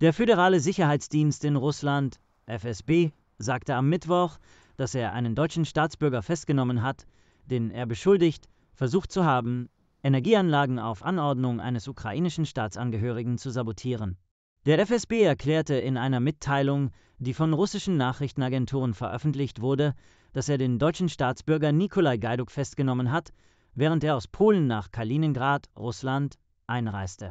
Der föderale Sicherheitsdienst in Russland, FSB, sagte am Mittwoch, dass er einen deutschen Staatsbürger festgenommen hat, den er beschuldigt, versucht zu haben, Energieanlagen auf Anordnung eines ukrainischen Staatsangehörigen zu sabotieren. Der FSB erklärte in einer Mitteilung, die von russischen Nachrichtenagenturen veröffentlicht wurde, dass er den deutschen Staatsbürger Nikolai Gaiduk festgenommen hat, während er aus Polen nach Kaliningrad, Russland, einreiste.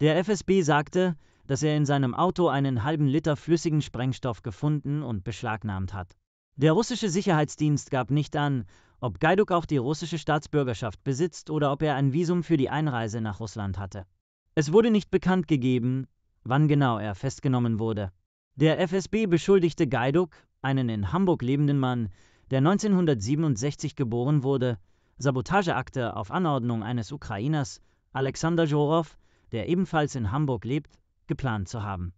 Der FSB sagte, dass er in seinem Auto einen halben Liter flüssigen Sprengstoff gefunden und beschlagnahmt hat. Der russische Sicherheitsdienst gab nicht an, ob Gaiduk auch die russische Staatsbürgerschaft besitzt oder ob er ein Visum für die Einreise nach Russland hatte. Es wurde nicht bekannt gegeben, wann genau er festgenommen wurde. Der FSB beschuldigte Gaiduk, einen in Hamburg lebenden Mann, der 1967 geboren wurde, Sabotageakte auf Anordnung eines Ukrainers, Alexander Jorow, der ebenfalls in Hamburg lebt, geplant zu haben.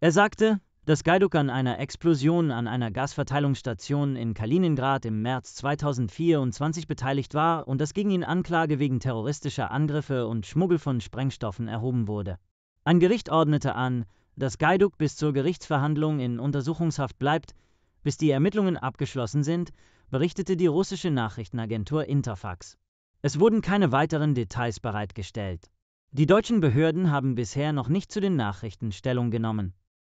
Er sagte, dass Gajduk an einer Explosion an einer Gasverteilungsstation in Kaliningrad im März 2024 beteiligt war und dass gegen ihn Anklage wegen terroristischer Angriffe und Schmuggel von Sprengstoffen erhoben wurde. Ein Gericht ordnete an, dass Gajduk bis zur Gerichtsverhandlung in Untersuchungshaft bleibt, bis die Ermittlungen abgeschlossen sind, berichtete die russische Nachrichtenagentur Interfax. Es wurden keine weiteren Details bereitgestellt. Die deutschen Behörden haben bisher noch nicht zu den Nachrichten Stellung genommen.